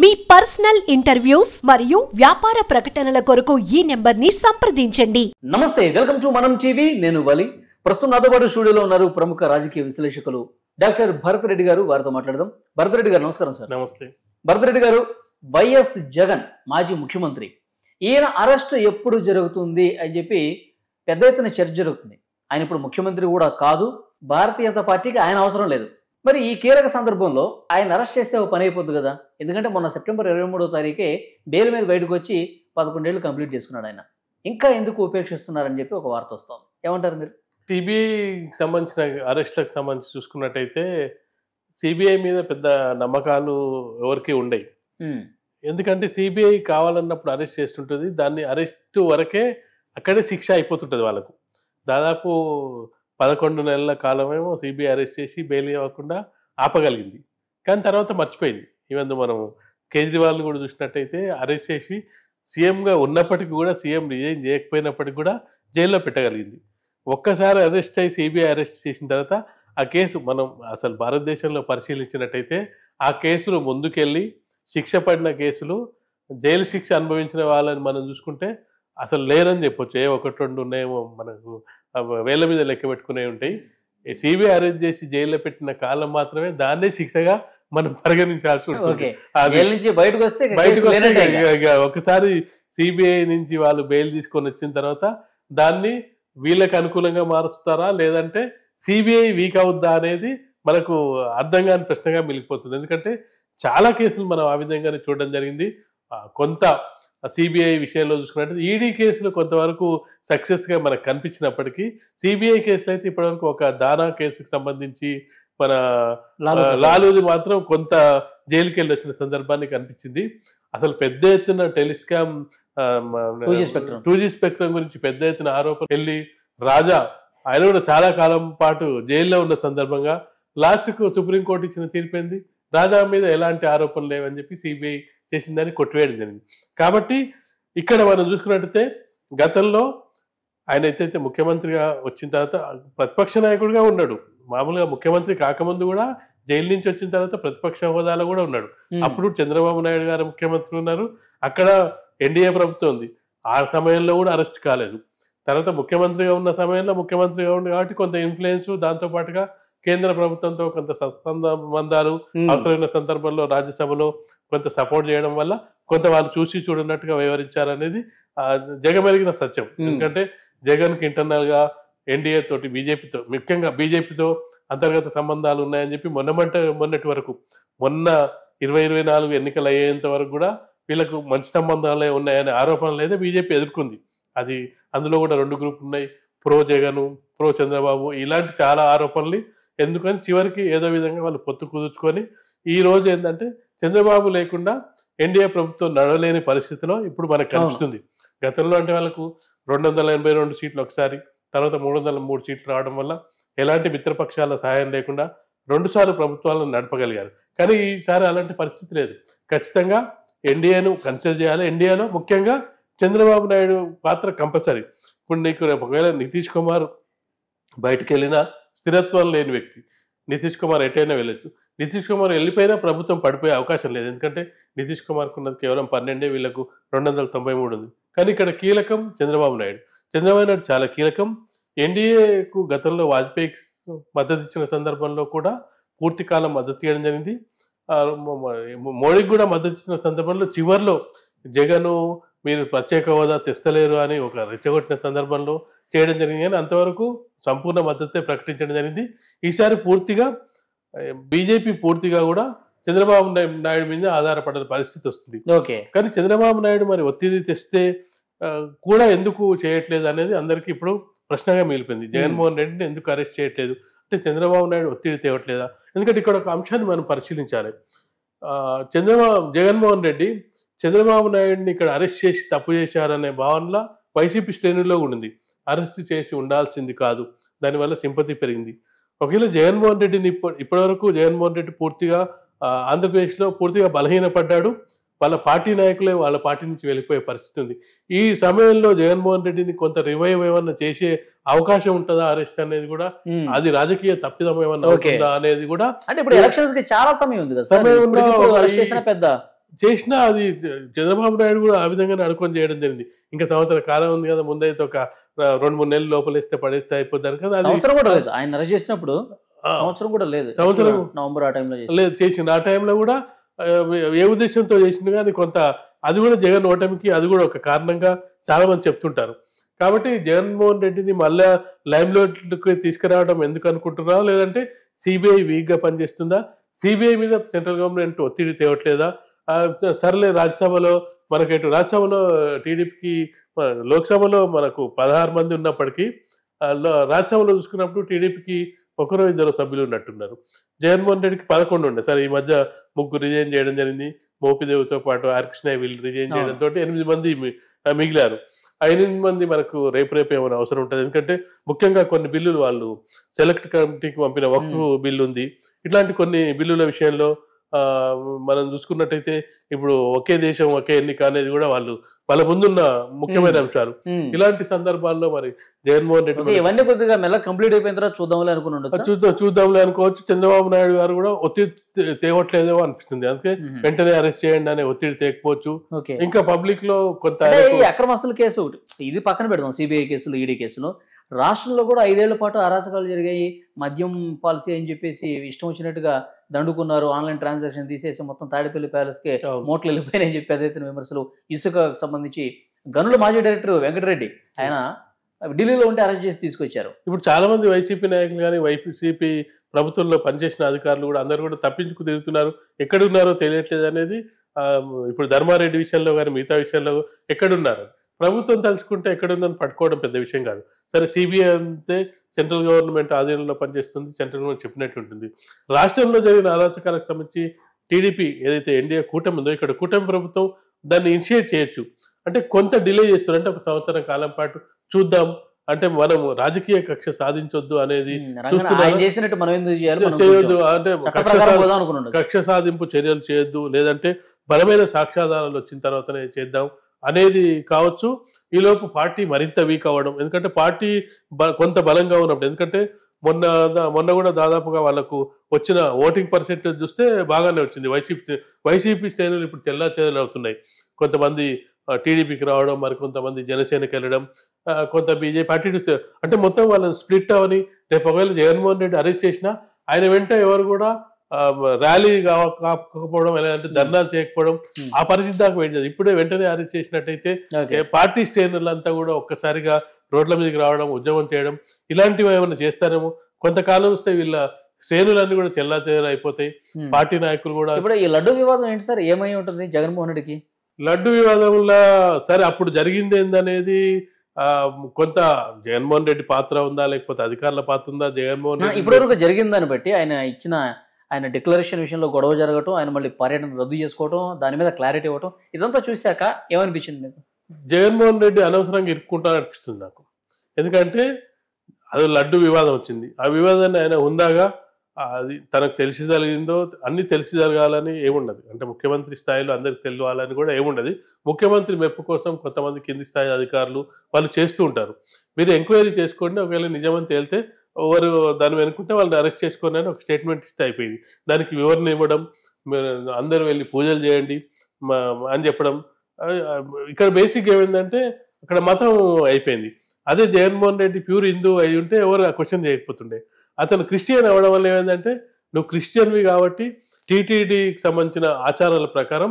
మీ personal interviews మరియు వ్యాపార ప్రకటనల కొరకు ఈ నెంబర్ ని సంప్రదించండి నమస్తే వెల్కమ్ టు మనం టీవీ నేను వలి ప్రస్తుతం నాతో పాటు స్టూడియోలో ఉన్నారు ప్రముఖ రాజకీయ విశ్లేషకులు డాక్టర్ భరత్ రెడ్డి గారు వారితో మాట్లాడదాం భరత్ రెడ్డి గారు నమస్కారం సార్ నమస్తే భరత్ రెడ్డి గారు వైఎస్ జగన్ మాజీ ముఖ్యమంత్రి ఈయన అరెస్ట్ ఎప్పుడు జరుగుతుంది అని చెప్పి పెద్ద ఎత్తున చర్చ జరుగుతుంది ఆయన ఇప్పుడు ముఖ్యమంత్రి కూడా కాదు భారతీయ జనతా పార్టీకి ఆయన అవసరం లేదు మరి ఈ కీలక సందర్భంలో ఆయన అరెస్ట్ చేస్తే ఓ పని అయిపోద్ది కదా ఎందుకంటే మొన్న సెప్టెంబర్ ఇరవై మూడో తారీఖే బెయిల్ మీద బయటకు వచ్చి పదకొండేళ్ళు కంప్లీట్ చేసుకున్నాడు ఆయన ఇంకా ఎందుకు ఉపేక్షిస్తున్నారని చెప్పి ఒక వార్త వస్తుంది ఏమంటారు మీరు సిబిఐకి సంబంధించిన అరెస్ట్లకు సంబంధించి చూసుకున్నట్టయితే సిబిఐ మీద పెద్ద నమ్మకాలు ఎవరికి ఉండవు ఎందుకంటే సిబిఐ కావాలన్నప్పుడు అరెస్ట్ చేస్తుంటుంది దాన్ని అరెస్ట్ వరకే అక్కడే శిక్ష అయిపోతుంటుంది వాళ్ళకు దాదాపు పదకొండు నెలల కాలమేమో సిబిఐ అరెస్ట్ చేసి బెయిల్ ఇవ్వకుండా ఆపగలిగింది కానీ తర్వాత మర్చిపోయింది ఈవెన్ మనం కేజ్రీవాల్ని కూడా చూసినట్టయితే అరెస్ట్ చేసి సీఎంగా ఉన్నప్పటికీ కూడా సీఎం రిజైన్ చేయకపోయినప్పటికీ కూడా జైల్లో పెట్టగలిగింది ఒక్కసారి అరెస్ట్ అయి సిబిఐ అరెస్ట్ చేసిన తర్వాత ఆ కేసు మనం అసలు భారతదేశంలో పరిశీలించినట్టయితే ఆ కేసులు ముందుకెళ్ళి శిక్ష పడిన కేసులు జైలు శిక్ష అనుభవించిన వాళ్ళని మనం చూసుకుంటే అసలు లేరని చెప్పొచ్చు ఏ ఒకటి రెండు ఉన్నాయేమో మనకు వేల మీద లెక్క పెట్టుకునే ఉంటాయి సిబిఐ అరెస్ట్ చేసి జైల్లో పెట్టిన కాలం మాత్రమే దాన్నే శిక్షగా మనం పరిగణించాల్సి ఉంటుంది బయటకు వస్తే బయటకు వస్తే ఒకసారి సిబిఐ నుంచి వాళ్ళు బెయిల్ తీసుకొని వచ్చిన తర్వాత దాన్ని వీళ్ళకి అనుకూలంగా మారుస్తారా లేదంటే సిబిఐ వీక్ అవుద్దా అనేది మనకు అర్థం కాని ప్రశ్నగా మిగిలిపోతుంది ఎందుకంటే చాలా కేసులు మనం ఆ విధంగానే చూడడం జరిగింది కొంత సిబిఐ విషయంలో చూసుకున్నట్టు ఈడీ e కేసులు కొంతవరకు సక్సెస్గా మనకు కనిపించినప్పటికీ సిబిఐ కేసులు అయితే ఇప్పటివరకు ఒక దానా కేసుకు సంబంధించి మన లాలూది మాత్రం కొంత జైలుకి వెళ్ళి వచ్చిన సందర్భాన్ని కనిపించింది అసలు పెద్ద ఎత్తున టెలిస్కామ్ టూ జీ స్పెక్ట్రమ్ గురించి పెద్ద ఎత్తున ఆరోపణ వెళ్ళి రాజా ఆయన కూడా చాలా కాలం పాటు జైల్లో ఉన్న సందర్భంగా లాస్ట్కు సుప్రీంకోర్టు ఇచ్చిన తీర్పు ఏంది రాజా మీద ఎలాంటి ఆరోపణలు లేవని చెప్పి సిబిఐ చేసిందని కొట్టివేయడం జరిగింది కాబట్టి ఇక్కడ మనం చూసుకున్నట్టయితే గతంలో ఆయన అయితే ముఖ్యమంత్రిగా వచ్చిన తర్వాత ప్రతిపక్ష నాయకుడిగా ఉన్నాడు మామూలుగా ముఖ్యమంత్రి కాకముందు కూడా జైలు నుంచి వచ్చిన తర్వాత ప్రతిపక్ష హోదాలో కూడా ఉన్నాడు అప్పుడు చంద్రబాబు నాయుడు గారు ముఖ్యమంత్రి ఉన్నారు అక్కడ ఎన్డీఏ ప్రభుత్వం ఉంది ఆ సమయంలో కూడా అరెస్ట్ కాలేదు తర్వాత ముఖ్యమంత్రిగా ఉన్న సమయంలో ముఖ్యమంత్రిగా ఉంది కాబట్టి కొంత ఇన్ఫ్లుయెన్స్ దాంతోపాటుగా కేంద్ర ప్రభుత్వంతో కొంత సత్సంబంధాలు అవసరమైన సందర్భంలో రాజ్యసభలో కొంత సపోర్ట్ చేయడం వల్ల కొంత వాళ్ళు చూసి చూడనట్టుగా వివరించారనేది జగమెరిగిన సత్యం ఎందుకంటే జగన్ కి ఇంటర్నల్ గా ఎన్డీఏ తోటి బీజేపీతో ముఖ్యంగా బీజేపీతో అంతర్గత సంబంధాలు ఉన్నాయని చెప్పి మొన్నమంట మొన్నటి వరకు మొన్న ఇరవై ఇరవై నాలుగు ఎన్నికలు అయ్యేంత వరకు కూడా వీళ్ళకు మంచి సంబంధాలే ఉన్నాయనే ఆరోపణలు అయితే బీజేపీ ఎదుర్కొంది అది అందులో కూడా రెండు గ్రూపులు ఉన్నాయి ప్రో జగన్ ప్రో చంద్రబాబు ఇలాంటి చాలా ఆరోపణలు ఎందుకని చివరికి ఏదో విధంగా వాళ్ళు పొత్తు కుదుర్చుకొని ఈ రోజు ఏంటంటే చంద్రబాబు లేకుండా ఎన్డీఏ ప్రభుత్వం నడవలేని పరిస్థితిలో ఇప్పుడు మనకు కనిపిస్తుంది గతంలో అంటే వాళ్ళకు రెండు వందల ఎనభై రెండు సీట్లు ఒకసారి తర్వాత మూడు వందల మూడు సీట్లు రావడం వల్ల ఎలాంటి మిత్రపక్షాల సహాయం లేకుండా రెండుసార్లు ప్రభుత్వాలను నడపగలిగారు కానీ ఈసారి అలాంటి పరిస్థితి లేదు ఖచ్చితంగా ఎన్డీఏను కన్సిడర్ చేయాలి ఎన్డీఏలో ముఖ్యంగా చంద్రబాబు నాయుడు పాత్ర కంపల్సరీ ఇప్పుడు నీకు రేపు ఒకవేళ నితీష్ కుమార్ బయటకు వెళ్ళిన స్థిరత్వం లేని వ్యక్తి నితీష్ కుమార్ ఎటైనా వెళ్ళొచ్చు నితీష్ కుమార్ వెళ్ళిపోయినా ప్రభుత్వం పడిపోయే అవకాశం లేదు ఎందుకంటే నితీష్ కుమార్కు ఉన్నది కేవలం పన్నెండే వీళ్లకు రెండు వందల తొంభై మూడు ఉంది కానీ ఇక్కడ కీలకం చంద్రబాబు నాయుడు చంద్రబాబు నాయుడు చాలా కీలకం ఎన్డీఏకు గతంలో వాజ్పేయికి మద్దతు ఇచ్చిన సందర్భంలో కూడా పూర్తి కాలం మద్దతు ఇవ్వడం జరిగింది మోడీకి కూడా మద్దతు ఇచ్చిన సందర్భంలో చివరిలో జగను మీరు ప్రత్యేక హోదా తెస్తలేరు అని ఒక రెచ్చగొట్టిన సందర్భంలో చేయడం జరిగింది కానీ అంతవరకు సంపూర్ణ మద్దతే ప్రకటించడం జరిగింది ఈసారి పూర్తిగా బీజేపీ పూర్తిగా కూడా చంద్రబాబు నాయుడు మీద ఆధారపడిన పరిస్థితి వస్తుంది ఓకే కానీ చంద్రబాబు నాయుడు మరి ఒత్తిడి తెస్తే కూడా ఎందుకు చేయట్లేదు అనేది అందరికీ ఇప్పుడు ప్రశ్నగా మిగిలిపోయింది జగన్మోహన్ రెడ్డిని ఎందుకు అరెస్ట్ చేయట్లేదు అంటే చంద్రబాబు నాయుడు ఒత్తిడి తేవట్లేదా ఎందుకంటే ఇక్కడ ఒక అంశాన్ని మనం పరిశీలించాలి చంద్రబాబు జగన్మోహన్ రెడ్డి చంద్రబాబు నాయుడిని ఇక్కడ అరెస్ట్ చేసి తప్పు చేశారనే భావనలో వైసీపీ శ్రేణుల్లో ఉండింది అరెస్ట్ చేసి ఉండాల్సింది కాదు దానివల్ల సింపతి పెరిగింది ఒకవేళ జగన్మోహన్ రెడ్డిని ఇప్పటి ఇప్పటివరకు జగన్మోహన్ రెడ్డి పూర్తిగా ఆంధ్రప్రదేశ్లో పూర్తిగా బలహీనపడ్డాడు వాళ్ళ పార్టీ నాయకులే వాళ్ళ పార్టీ నుంచి వెళ్ళిపోయే పరిస్థితి ఉంది ఈ సమయంలో జగన్మోహన్ రెడ్డిని కొంత రివైవ్ ఏమన్నా చేసే అవకాశం ఉంటుందా అరెస్ట్ అనేది కూడా అది రాజకీయ తప్పిదం ఏమన్నా ఉంటుందా అనేది కూడా అంటే ఇప్పుడు ఎలక్షన్స్ కి చాలా సమయం ఉంది కదా సమయం పెద్ద చేసినా అది చంద్రబాబు నాయుడు కూడా ఆ విధంగానే నడుకొని చేయడం జరిగింది ఇంకా సంవత్సరం కాలం ఉంది కదా ముందైతే ఒక రెండు మూడు నెలలు ఇస్తే పడేస్తే అయిపోతారు కదా సంవత్సరం కూడా లేదు ఆయన చేసినప్పుడు సంవత్సరం కూడా లేదు సంవత్సరం నవంబర్ ఆ టైంలో లేదు చేసిన ఆ టైంలో కూడా ఏ ఉద్దేశంతో చేసింది కానీ కొంత అది కూడా జగన్ ఓటమికి అది కూడా ఒక కారణంగా చాలా మంది చెప్తుంటారు కాబట్టి జగన్మోహన్ రెడ్డిని మళ్ళా లైమ్లోట్కి తీసుకురావడం ఎందుకు అనుకుంటున్నారా లేదంటే సిబిఐ వీక్గా పనిచేస్తుందా సిబిఐ మీద సెంట్రల్ గవర్నమెంట్ ఒత్తిడి తేవట్లేదా సర్లే రాజ్యసభలో మనకి ఇటు రాజ్యసభలో టీడీపీకి లోక్సభలో మనకు పదహారు మంది ఉన్నప్పటికీ రాజ్యసభలో చూసుకున్నప్పుడు టీడీపీకి ఒకరో ఇద్దరు సభ్యులు ఉన్నట్టున్నారు జగన్మోహన్ రెడ్డికి పదకొండు ఉండే సరే ఈ మధ్య ముగ్గురు రిజైన్ చేయడం జరిగింది మోపిదేవితో పాటు ఆర్కృష్ణ వీళ్ళు రిజైన్ చేయడంతో ఎనిమిది మంది మిగిలారు ఎనిమిది మంది మనకు రేపు రేపు ఏమైనా అవసరం ఉంటుంది ఎందుకంటే ముఖ్యంగా కొన్ని బిల్లులు వాళ్ళు సెలెక్ట్ కమిటీకి పంపిన వక్ఫ్ బిల్లు ఉంది ఇట్లాంటి కొన్ని బిల్లుల విషయంలో మనం చూసుకున్నట్టయితే ఇప్పుడు ఒకే దేశం ఒకే ఎన్నిక అనేది కూడా వాళ్ళు వాళ్ళ ముందున్న ముఖ్యమైన అంశాలు ఇలాంటి సందర్భాల్లో మరి జగన్మోహన్ రెడ్డి ఇవన్నీ కొద్దిగా మెల్ల కంప్లీట్ అయిపోయిన తర్వాత చూద్దాంలే అనుకున్నాడు చూద్దాం చూద్దాంలే అనుకోవచ్చు చంద్రబాబు నాయుడు గారు కూడా ఒత్తిడి తేవట్లేదు అనిపిస్తుంది అందుకే వెంటనే అరెస్ట్ చేయండి అనే ఒత్తిడి తేకపోవచ్చు ఇంకా పబ్లిక్ లో కొంత అక్రమస్తుల కేసు ఒకటి ఇది పక్కన పెడదాం సిబిఐ కేసులు ఈడీ e కేసులు రాష్ట్రంలో కూడా ఐదేళ్ల పాటు అరాచకాలు జరిగాయి మద్యం పాలసీ అని చెప్పేసి ఇష్టం వచ్చినట్టుగా దండుకున్నారు ఆన్లైన్ ట్రాన్సాక్షన్ తీసేసి మొత్తం తాడిపల్లి ప్యాలెస్కే మోట్లు వెళ్ళిపోయినాయని చెప్పి ఎత్తున విమర్శలు ఇసుక సంబంధించి గనుల మాజీ డైరెక్టర్ వెంకటరెడ్డి ఆయన ఢిల్లీలో ఉంటే అరెస్ట్ చేసి తీసుకొచ్చారు ఇప్పుడు చాలా మంది వైసీపీ నాయకులు కానీ వైసీపీ ప్రభుత్వంలో పనిచేసిన అధికారులు కూడా అందరూ కూడా తప్పించుకు తిరుగుతున్నారు ఎక్కడున్నారో తెలియట్లేదు అనేది ఇప్పుడు ధర్మారెడ్డి విషయంలో కానీ మిగతా విషయంలో ఎక్కడున్నారు ప్రభుత్వం తలుచుకుంటే ఎక్కడుందని పట్టుకోవడం పెద్ద విషయం కాదు సరే సిబిఐ అంతే సెంట్రల్ గవర్నమెంట్ ఆధీనంలో పనిచేస్తుంది సెంట్రల్ గవర్నమెంట్ ఉంటుంది రాష్ట్రంలో జరిగిన అరాచకాలకు సంబంధించి టీడీపీ ఏదైతే ఎన్డీఏ కూటమి ఉందో ఇక్కడ కూటమి ప్రభుత్వం దాన్ని ఇనిషియేట్ చేయొచ్చు అంటే కొంత డిలే చేస్తారు అంటే ఒక సంవత్సరం కాలం పాటు చూద్దాం అంటే మనం రాజకీయ కక్ష సాధించొద్దు అనేది చేయొద్దు అంటే కక్ష సాధింపు చర్యలు చేయొద్దు లేదంటే బలమైన సాక్ష్యాధారాలు వచ్చిన తర్వాతనే చేద్దాం అనేది కావచ్చు ఈలోపు పార్టీ మరింత వీక్ అవ్వడం ఎందుకంటే పార్టీ కొంత బలంగా ఉన్నప్పుడు ఎందుకంటే మొన్న మొన్న కూడా దాదాపుగా వాళ్ళకు వచ్చిన ఓటింగ్ పర్సెంటేజ్ చూస్తే బాగానే వచ్చింది వైసీపీ వైసీపీ శ్రేణులు ఇప్పుడు తెల్లా చెదలు అవుతున్నాయి కొంతమంది టీడీపీకి రావడం మరి కొంతమంది జనసేనకి వెళ్ళడం కొంత బీజేపీ చూస్తే అంటే మొత్తం వాళ్ళని స్ప్లిట్ అవని రేపు ఒకవేళ జగన్మోహన్ రెడ్డి అరెస్ట్ చేసినా ఆయన వెంట ఎవరు కూడా ర్యాలీ కాకపోవడం లేదంటే hmm. ధర్నాలు చేయకపోవడం hmm. ఆ పరిస్థితి దాకా వెయిట్ ఇప్పుడే వెంటనే అరెస్ట్ చేసినట్టయితే పార్టీ శ్రేణులంతా కూడా ఒక్కసారిగా రోడ్ల మీదకి రావడం ఉద్యమం చేయడం ఇలాంటివి ఏమైనా చేస్తారేమో కొంతకాలం వస్తే వీళ్ళ శ్రేణులన్నీ కూడా చెల్లాచెదరు అయిపోతాయి hmm. పార్టీ నాయకులు కూడా ఇప్పుడు ఈ లడ్డు వివాదం ఏంటి సార్ ఏమై ఉంటుంది జగన్మోహన్ రెడ్డికి లడ్డు వివాదంలో సరే అప్పుడు జరిగింది ఏందనేది కొంత జగన్మోహన్ రెడ్డి పాత్ర ఉందా లేకపోతే అధికారుల పాత్ర ఉందా జగన్మోహన్ రెడ్డి ఇప్పటివరకు జరిగిందని బట్టి ఆయన ఇచ్చిన ఆయన డిక్లరేషన్ విషయంలో గొడవ జరగటం ఆయన మళ్ళీ పర్యటన రద్దు చేసుకోవటం దాని మీద క్లారిటీ ఇవ్వటం ఇదంతా చూశాక ఏమనిపించింది మీకు జగన్మోహన్ రెడ్డి అనవసరంగా ఇరుక్కుంటా అనిపిస్తుంది నాకు ఎందుకంటే అది లడ్డు వివాదం వచ్చింది ఆ వివాదాన్ని ఆయన ఉందాగా అది తనకు తెలిసి జరిగిందో అన్ని తెలిసి జరగాలని ఏముండదు అంటే ముఖ్యమంత్రి స్థాయిలో అందరికి తెలియాలని కూడా ఏముండదు ముఖ్యమంత్రి మెప్పు కోసం కొంతమంది కింది స్థాయి అధికారులు వాళ్ళు చేస్తూ ఉంటారు మీరు ఎంక్వైరీ చేసుకోండి ఒకవేళ నిజమని తేలితే ఎవరు దాని వెనుకుంటే వాళ్ళని అరెస్ట్ చేసుకొని అని ఒక స్టేట్మెంట్ ఇస్తే అయిపోయింది దానికి వివరణ ఇవ్వడం అందరూ వెళ్ళి పూజలు చేయండి అని చెప్పడం ఇక్కడ బేసిక్ ఏమైందంటే అక్కడ మతం అయిపోయింది అదే జగన్మోహన్ రెడ్డి ప్యూర్ హిందూ అయి ఉంటే ఎవరు ఆ క్వశ్చన్ చేయకపోతుండే అతను క్రిస్టియన్ అవ్వడం వల్ల ఏమైందంటే నువ్వు క్రిస్టియన్వి కాబట్టి టీటీడీకి సంబంధించిన ఆచారాల ప్రకారం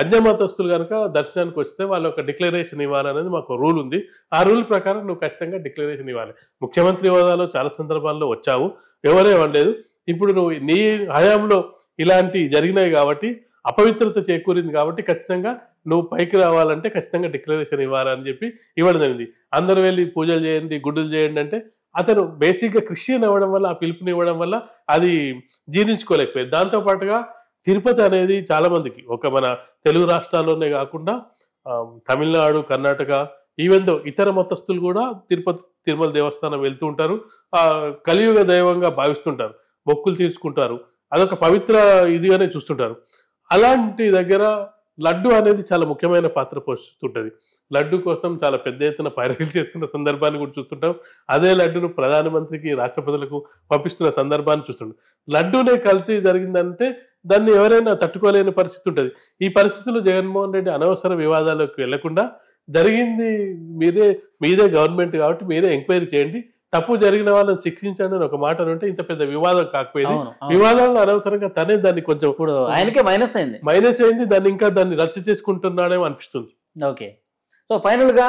అన్యమతస్తులు కనుక దర్శనానికి వస్తే వాళ్ళు ఒక డిక్లరేషన్ ఇవ్వాలనేది మాకు రూల్ ఉంది ఆ రూల్ ప్రకారం నువ్వు ఖచ్చితంగా డిక్లరేషన్ ఇవ్వాలి ముఖ్యమంత్రి హోదాలో చాలా సందర్భాల్లో వచ్చావు ఎవరే ఇవ్వలేదు ఇప్పుడు నువ్వు నీ హయాంలో ఇలాంటి జరిగినాయి కాబట్టి అపవిత్రత చేకూరింది కాబట్టి ఖచ్చితంగా నువ్వు పైకి రావాలంటే ఖచ్చితంగా డిక్లరేషన్ ఇవ్వాలని చెప్పి ఇవ్వడం జరిగింది అందరు వెళ్ళి పూజలు చేయండి గుడ్డులు చేయండి అంటే అతను బేసిక్గా క్రిస్టియన్ అవ్వడం వల్ల ఆ పిలుపుని ఇవ్వడం వల్ల అది జీర్ణించుకోలేకపోయింది దాంతోపాటుగా తిరుపతి అనేది చాలామందికి ఒక మన తెలుగు రాష్ట్రాల్లోనే కాకుండా తమిళనాడు కర్ణాటక ఈవెన్ దో ఇతర మతస్థులు కూడా తిరుపతి తిరుమల దేవస్థానం వెళ్తూ ఉంటారు ఆ కలియుగ దైవంగా భావిస్తుంటారు మొక్కులు తీర్చుకుంటారు అదొక పవిత్ర ఇదిగానే చూస్తుంటారు అలాంటి దగ్గర లడ్డు అనేది చాలా ముఖ్యమైన పాత్ర పోషిస్తుంటుంది లడ్డు కోసం చాలా పెద్ద ఎత్తున పైరవీలు చేస్తున్న సందర్భాన్ని కూడా చూస్తుంటాం అదే లడ్డును ప్రధానమంత్రికి రాష్ట్రపతులకు పంపిస్తున్న సందర్భాన్ని చూస్తుంటాం లడ్డూనే కల్తీ జరిగిందంటే దాన్ని ఎవరైనా తట్టుకోలేని పరిస్థితి ఉంటుంది ఈ పరిస్థితుల్లో జగన్మోహన్ రెడ్డి అనవసర వివాదాలకు వెళ్లకుండా జరిగింది మీరే మీదే గవర్నమెంట్ కాబట్టి మీరే ఎంక్వైరీ చేయండి తప్పు జరిగిన వాళ్ళని శిక్షించండి అని ఒక మాట ఉంటే ఇంత పెద్ద వివాదం కాకపోయింది వివాదాలు అనవసరంగా తనే దాన్ని కొంచెం ఆయనకే మైనస్ అయింది మైనస్ అయింది దాన్ని ఇంకా దాన్ని రచ్చ చేసుకుంటున్నాడేమో అనిపిస్తుంది ఓకే సో ఫైనల్ గా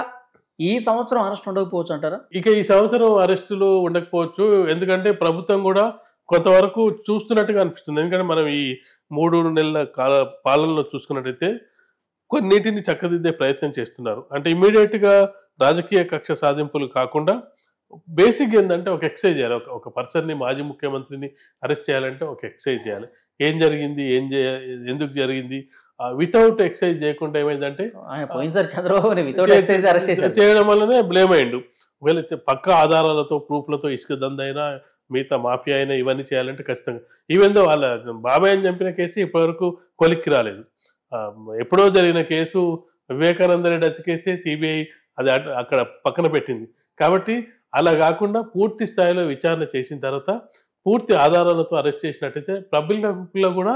ఈ సంవత్సరం అరెస్ట్ ఉండకపోవచ్చు అంటారా ఇక ఈ సంవత్సరం అరెస్టులు ఉండకపోవచ్చు ఎందుకంటే ప్రభుత్వం కూడా కొంతవరకు చూస్తున్నట్టుగా అనిపిస్తుంది ఎందుకంటే మనం ఈ మూడు నెలల కాల పాలనలో చూసుకున్నట్టయితే కొన్నిటిని చక్కదిద్దే ప్రయత్నం చేస్తున్నారు అంటే గా రాజకీయ కక్ష సాధింపులు కాకుండా బేసిక్ ఏంటంటే ఒక ఎక్సైజ్ చేయాలి ఒక ఒక పర్సన్ని మాజీ ముఖ్యమంత్రిని అరెస్ట్ చేయాలంటే ఒక ఎక్సైజ్ చేయాలి ఏం జరిగింది ఏం చేయ ఎందుకు జరిగింది వితౌట్ ఎక్సైజ్ చేయకుండా ఏమైందంటే చేయడం వల్లనే బ్లేమ్ అయ్యిండు ఒకవేళ పక్క ఆధారాలతో ప్రూఫ్లతో ఇసుక దంద అయినా మిగతా మాఫియా అయినా ఇవన్నీ చేయాలంటే ఖచ్చితంగా ఈవెందో వాళ్ళ బాబాయ్ని చంపిన కేసు ఇప్పటివరకు కొలిక్కి రాలేదు ఎప్పుడో జరిగిన కేసు వివేకానంద రెడ్డి వచ్చి కేసే సిబిఐ అది అక్కడ పక్కన పెట్టింది కాబట్టి అలా కాకుండా పూర్తి స్థాయిలో విచారణ చేసిన తర్వాత పూర్తి ఆధారాలతో అరెస్ట్ చేసినట్టయితే ప్రజల్లో కూడా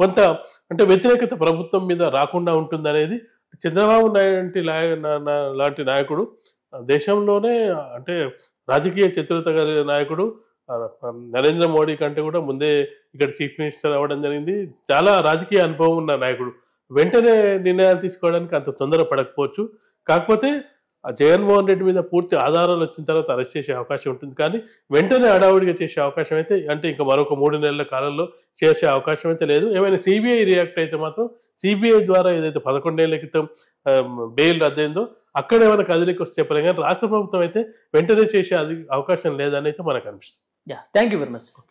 కొంత అంటే వ్యతిరేకత ప్రభుత్వం మీద రాకుండా ఉంటుందనేది చంద్రబాబు నాయుడు లాంటి లాంటి నాయకుడు దేశంలోనే అంటే రాజకీయ చతురత నాయకుడు నరేంద్ర మోడీ కంటే కూడా ముందే ఇక్కడ చీఫ్ మినిస్టర్ అవ్వడం జరిగింది చాలా రాజకీయ అనుభవం ఉన్న నాయకుడు వెంటనే నిర్ణయాలు తీసుకోవడానికి అంత తొందర పడకపోవచ్చు కాకపోతే ఆ జగన్మోహన్ రెడ్డి మీద పూర్తి ఆధారాలు వచ్చిన తర్వాత అరెస్ట్ చేసే అవకాశం ఉంటుంది కానీ వెంటనే అడావుడిగా చేసే అవకాశం అయితే అంటే ఇంకా మరొక మూడు నెలల కాలంలో చేసే అవకాశం అయితే లేదు ఏమైనా సిబిఐ రియాక్ట్ అయితే మాత్రం సిబిఐ ద్వారా ఏదైతే పదకొండేళ్ల క్రితం బెయిల్ రద్దయిందో అక్కడ ఏమైనా కదిలికి వస్తే చెప్పలేం కానీ రాష్ట్ర ప్రభుత్వం అయితే వెంటనే చేసే అవకాశం లేదని అయితే మనకు అనిపిస్తుంది yeah thank you very much